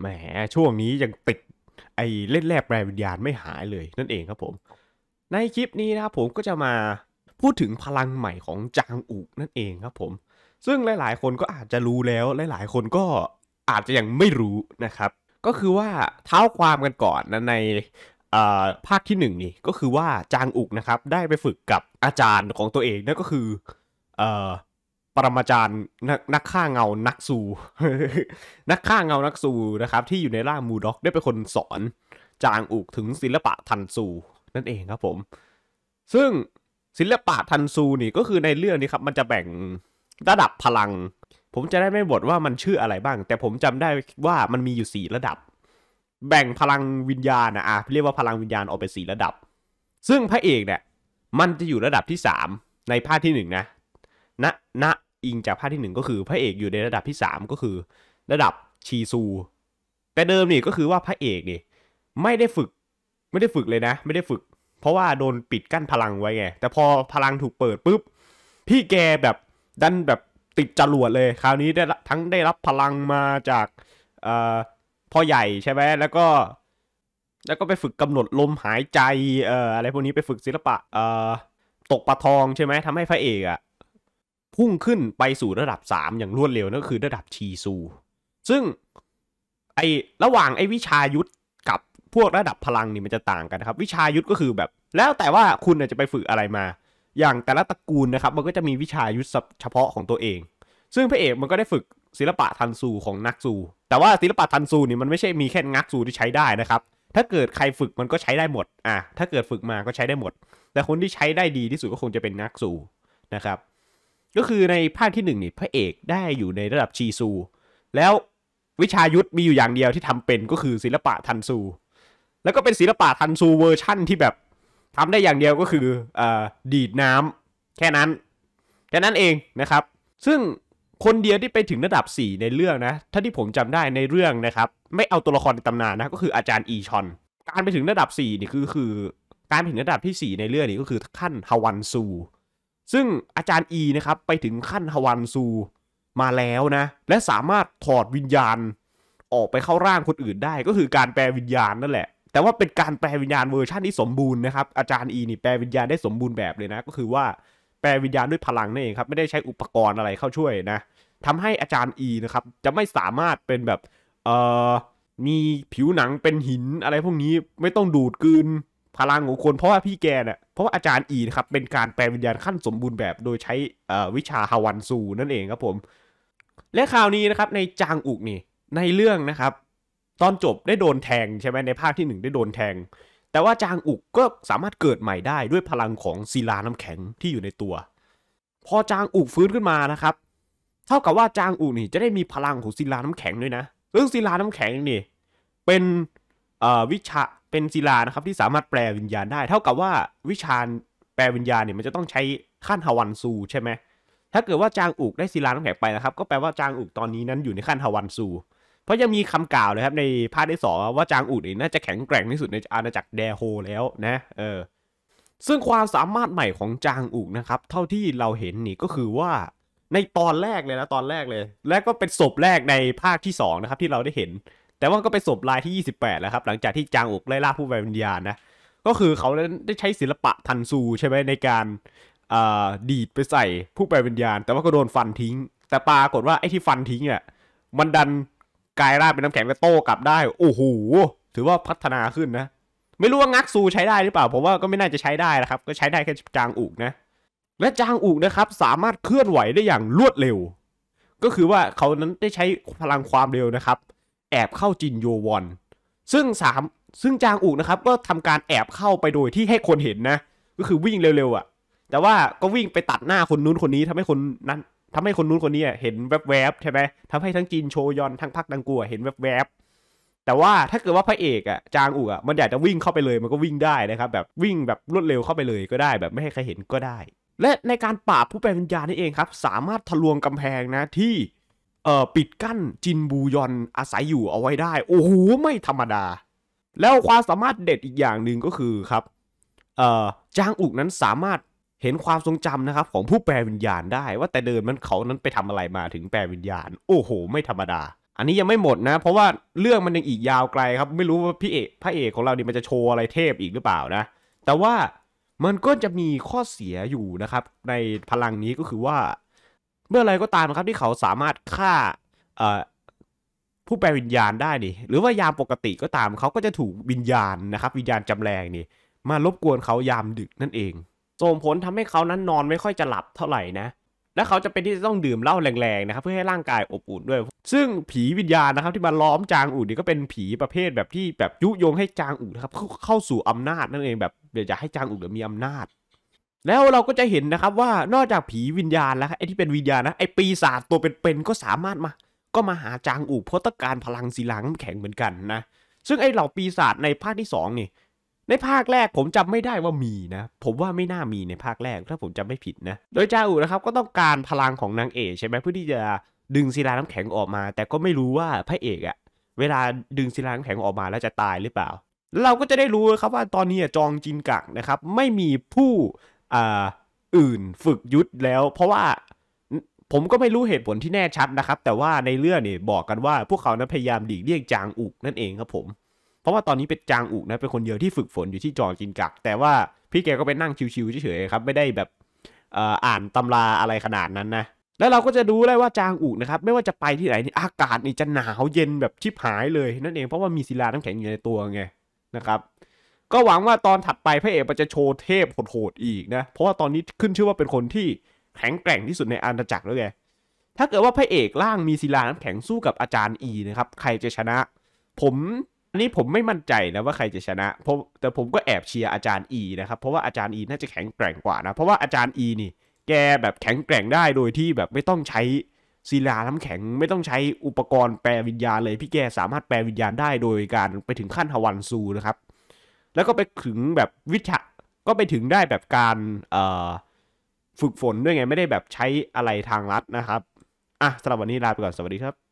แหมช่วงนี้ยังติดไอ้เล่นแร่แปลวิญญาณไม่หายเลยนั่นเองครับผม ในคลิปนี้นะครับผมก็จะมาพูดถึงพลังใหม่ของจางอุกนั่นเองครับผม ซึ่งหลายๆคนก็อาจจะรู้แล้ว หลายๆคนก็อาจจะยังไม่รู้นะครับ ก็คือว่าเท้าความกันก่อนนะในภาคที่1นนี่ ก็คือว่าจางอุกนะครับได้ไปฝึกกับอาจารย์ของตัวเองนั่นก็คือปรมาจารย์นักฆ่าเงานักสูนักฆ่าเงานักสูนะครับที่อยู่ในร่างมูด็อกได้เป็นคนสอน จางอุกถึงศิลปะทันสูนั่นเองครับผม ซึ่งศิลปะทันสูนี่ก็คือในเรื่องนี้ครับ มันจะแบ่งระดับพลัง ผมจะได้ไม่บทว่ามันชื่ออะไรบ้าง แต่ผมจำได้ว่ามันมีอยู่สี่ระดับ แบ่งพลังวิญญาณนะอ่ะเรียกว่าพลังวิญญาณออกเป็นสี่ระดับซึ่งพระเอกเนี่ยมันจะอยู่ระดับที่สามในภาคที่หนึ่งนะณณอิงจากภาคที่ 1 ก็คือพระเอกอยู่ในระดับที่ 3 ก็คือระดับชีซู แต่เดิมนี่ก็คือว่าพระเอกนี่ไม่ได้ฝึกไม่ได้ฝึกเลยนะไม่ได้ฝึก เพราะว่าโดนปิดกั้นพลังไว้ไง แต่พอพลังถูกเปิดปุ๊บพี่แกแบบดันแบบติดจรวดเลยคราวนี้ได้ทั้งได้รับพลังมาจากพ่อใหญ่ใช่ไหมแล้วก็แล้วก็ไปฝึกกำหนดลมหายใจเอ่ออะไรพวกนี้ไปฝึกศิลปะเอ่อตกปลาทองใช่ไหมทำให้พระเอกอะพุ่งขึ้นไปสู่ระดับ 3 อย่างรวดเร็วนั่นคือระดับชีซู ซึ่งไอระหว่างไอวิชายุทธกับพวกระดับพลังนี่มันจะต่างกันนะครับ วิชายุทธก็คือแบบ แล้วแต่ว่าคุณจะไปฝึกอะไรมา อย่างแต่ละตระกูลนะครับ มันก็จะมีวิชายุทธเฉพาะของตัวเอง ซึ่งพระเอกมันก็ได้ฝึกศิลปะทันซูของนักซู แต่ว่าศิลปะทันซูนี่มันไม่ใช่มีแค่นักซูที่ใช้ได้นะครับ ถ้าเกิดใครฝึกมันก็ใช้ได้หมดอ่ะถ้าเกิดฝึกมาก็ใช้ได้หมด แต่คนที่ใช้ได้ดีที่สุดก็คงจะเป็นนักสูนะครับก็คือในภาคที่หนึ่งนี่พระเอกได้อยู่ในระดับชีซูแล้ววิชายุทธมีอยู่อย่างเดียวที่ทำเป็นก็คือศิลปะทันซู แล้วก็เป็นศิลปะทันซูเวอร์ชั่น ที่แบบทำได้อย่างเดียวก็คืออดีดน้ำแค่นั้น แค่นั้นเองนะครับ ซึ่งคนเดียวที่ไปถึงระดับ 4 ในเรื่องนะ ถ้าที่ผมจำได้ในเรื่องนะครับ ไม่เอาตัวละครในตำนานนะก็คืออาจารย์อีชอน การไปถึงระดับ4นี่คือคือ การไปถึงระดับที่ 4 ในเรื่องนี่ก็คือขั้นฮาวันซูซึ่งอาจารย์อีนะครับไปถึงขั้นฮวันซูมาแล้วนะและสามารถถอดวิญญาณออกไปเข้าร่างคนอื่นได้ก็คือการแปลวิญญาณนั่นแหละ แต่ว่าเป็นการแปลวิญญาณเวอร์ชั่นที่สมบูรณ์นะครับอาจารย์อีนี่แปลวิญญาณได้สมบูรณ์แบบเลยนะก็คือว่าแปลวิญญาณด้วยพลังนั่นเองครับไม่ได้ใช้อุปกรณ์อะไรเข้าช่วยนะทำให้อาจารย์อีนะครับจะไม่สามารถเป็นแบบเอ่อมีผิวหนังเป็นหินอะไรพวกนี้ไม่ต้องดูดกลืนพลังของคนเพราะว่าพี่แกเนี่ยเพราะว่าอาจารย์อีนะครับเป็นการแปลวิญญาณขั้นสมบูรณ์แบบ โดยใช้วิชาฮาวันซูนั่นเองครับผม และคราวนี้นะครับในจางอุกนี่ในเรื่องนะครับ ตอนจบได้โดนแทงใช่ไหมในภาคที่ 1 ได้โดนแทง แต่ว่าจางอุกก็สามารถเกิดใหม่ได้ด้วยพลังของศิลาน้ำแข็งที่อยู่ในตัว พอจางอุกฟื้นขึ้นมานะครับ เท่ากับว่าจางอุกนี่ จะได้มีพลังของศิลาน้ำแข็งด้วยนะเรื่องศิลาน้ำแข็งนี่ เป็นวิชาเป็นศิลานะครับที่สามารถแปลวิญญาณได้ เท่ากับว่าวิชาแปลวิญญาณเนี่ยมันจะต้องใช้ขั้นฮวันซูใช่ไหมถ้าเกิดว่าจางอุกได้ศิลาน้ำแข็งไปนะครับก็แปลว่าจางอุกตอนนี้นั้นอยู่ในขั้นฮวันซู เพราะยังมีคำกล่าวเลยครับในภาคที่สองว่าจางอุกนี่น่าจะแข็งแกร่งที่สุดในอาณาจักรแดโฮแล้วนะเออซึ่งความสามารถใหม่ของจางอุกนะครับเท่าที่เราเห็นนี่ก็คือว่า ในตอนแรกเลยนะตอนแรกเลย และก็เป็นศพแรกในภาคที่2นะครับ ที่เราได้เห็นแต่ว่าก็ไปสบรายที่ 28แล้วครับ หลังจากที่จางอุกไล่ล่าผู้ไร้วิญญาณนะก็คือเขาได้ใช้ศิลปะทันซูใช่ไหมในการดีดไปใส่ผู้ไร้วิญญาณ แต่ว่าก็โดนฟันทิ้ง แต่ปรากฏว่าไอ้ที่ฟันทิ้งอ่ะมันดันกลายร่างเป็นน้ำแข็งแลวโต้กลับได้ โอ้โหถือว่าพัฒนาขึ้นนะ ไม่รู้ว่างักซูใช้ได้หรือเปล่าผมว่าก็ไม่น่าจะใช้ได้นะครับ ก็ใช้ได้แค่จางอุกนะ และจางอุกนะครับสามารถเคลื่อนไหวได้อย่างรวดเร็ว ก็คือว่าเขานั้นได้ใช้พลังความเร็วนะครับแอบเข้าจินโยวอนซึ่งสามซึ่งจางอุกนะครับก็ทำการแอบเข้าไปโดยที่ให้คนเห็นนะ ก็คือวิ่งเร็วๆอะ่ะแต่ว่าก็วิ่งไปตัดหน้าคนนู้นคนนี้ทำให้คนนั้นทำให้คนนู้นคนนี้เห็นแวบๆใช่ไหมทำให้ทั้งจินโชยอนทั้งพักดังกัวเห็นแวบๆแต่ว่าถ้าเกิดว่าพระเอกอะจางอุกอะมันอยากจะวิ่งเข้าไปเลยมันก็วิ่งได้นะครับ แบบวิ่งแบบรวดเร็วเข้าไปเลยก็ได้ แบบไม่ให้ใครเห็นก็ได้ และในการปราบผู้แปลวิญญาณนี่เองครับสามารถทะลวงกำแพงนะที่อปิดกั้นจินบูยอนอาศัยอยู่เอาไว้ได้ โอ้โหไม่ธรรมดา แล้วความสามารถเด็ดอีกอย่างหนึ่งก็คือครับเอ่อจางอุกนั้นสามารถเห็นความทรงจำนะครับของผู้แปลวิญญาณได้ว่าแต่เดินมันเขานั้นไปทำอะไรมาถึงแปลวิญญาณ โอ้โห ไม่ธรรมดา อันนี้ยังไม่หมดนะ เพราะว่าเรื่องมันยังอีกยาวไกลครับไม่รู้ว่าพี่เอกพระเอกของเราเนี่ยมันจะโชว์อะไรเทพอีกหรือเปล่านะ แต่ว่ามันก็จะมีข้อเสียอยู่นะครับในพลังนี้ก็คือว่าเมื่อไรก็ตามครับที่เขาสามารถฆ่าผู้แปลวิญญาณได้นี่ หรือว่ายามปกติก็ตามเขาก็จะถูกวิญญาณนะครับวิญญาณจำแรงนี่ มารบกวนเขายามดึกนั่นเองส่งผลทำให้เขานั้นนอนไม่ค่อยจะหลับเท่าไหร่นะและเขาจะเป็นที่จะต้องดื่มเหล้าแรงๆนะครับเพื่อให้ร่างกายอบอุ่นด้วย ซึ่งผีวิญญาณนะครับที่มาล้อมจางอู่นี่ก็เป็นผีประเภทแบบที่แบบยุยงให้จางอู่นะครับเข้าสู่อำนาจนั่นเองแบบอยากจะให้จางอู่มีอำนาจแล้วเราก็จะเห็นนะครับว่านอกจากผีวิญญาณแล้วไอ้ที่เป็นวิญญาณนะไอ้ปีศาจตัวเป็นๆก็สามารถมา ก็มาหาจางอู่เพราะต้องการพลังีหลัน้ำแข็งเหมือนกันนะซึ่งไอ้เหล่าปีศาจในภาคที่2นี่ในภาคแรกผมจำไม่ได้ว่ามีนะผมว่าไม่น่ามีในภาคแรกถ้าผมจำไม่ผิดนะโดยจาอูนะครับก็ต้องการพลังของนางเอก ใช่ไหมเพื่อที่จะดึงศิลาน้ำแข็งออกมา แต่ก็ไม่รู้ว่าพระเอกอะเวลาดึงศิลาน้ำแข็งออกมาแล้วจะตายหรือเปล่าเราก็จะได้รู้ครับว่าตอนนี้จองจินกังนะครับ ไม่มีผู้อ่าอื่นฝึกยุทธแล้ว เพราะว่าผมก็ไม่รู้เหตุผลที่แน่ชัดนะครับ แต่ว่าในเรื่องนี่บอกกันว่าพวกเขานั้นพยายามดีกเลี่ยงจางอุกนั่นเองครับผม เพราะว่าตอนนี้เป็นจางอุกนะเป็นคนเดียวที่ฝึกฝนอยู่ที่จอจินกัก แต่ว่าพี่แกก็ไปนั่งชิวๆเฉยๆครับไม่ได้แบบอ่านตำราอะไรขนาดนั้นนะ แล้วเราก็จะดูได้ว่าจางอุกนะครับไม่ว่าจะไปที่ไหนนี่อากาศนี่จะหนาวเย็นแบบชิบหายเลยนั่นเองเพราะว่ามีศิลาน้ำแข็งอยู่ในตัวไงนะครับก็หวังว่าตอนถัดไปพระเอกจะโชว์เทพโหดๆอีกนะ เพราะว่าตอนนี้ขึ้นชื่อว่าเป็นคนที่แข็งแกร่งที่สุดในอาณาจักรแล้วไง ถ้าเกิดว่าพระเอกล่างมีศิลาน้ำแข็งสู้กับอาจารย์อีนะครับ ใครจะชนะ ผมอันนี้ผมไม่มั่นใจนะว่าใครจะชนะเพราะแต่ผมก็แอบเชียร์อาจารย์อีนะครับ เพราะว่าอาจารย์อีน่าจะแข็งแกร่งกว่านะ เพราะว่าอาจารย์อีนี่แกแบบแข็งแกร่งได้โดยที่แบบไม่ต้องใช้ศิลาน้ำแข็งไม่ต้องใช้อุปกรณ์แปลวิญญาณเลย พี่แกสามารถแปลวิญญาณได้โดยการไปถึงขั้นฮวันซูนะครับแล้วก็ไปถึงแบบวิชา ก็ไปถึงได้แบบการฝึกฝนด้วยไงไม่ได้แบบใช้อะไรทางรัฐนะครับ อ่ะสำหรับวันนี้ลาไปก่อนสวัสดีครับ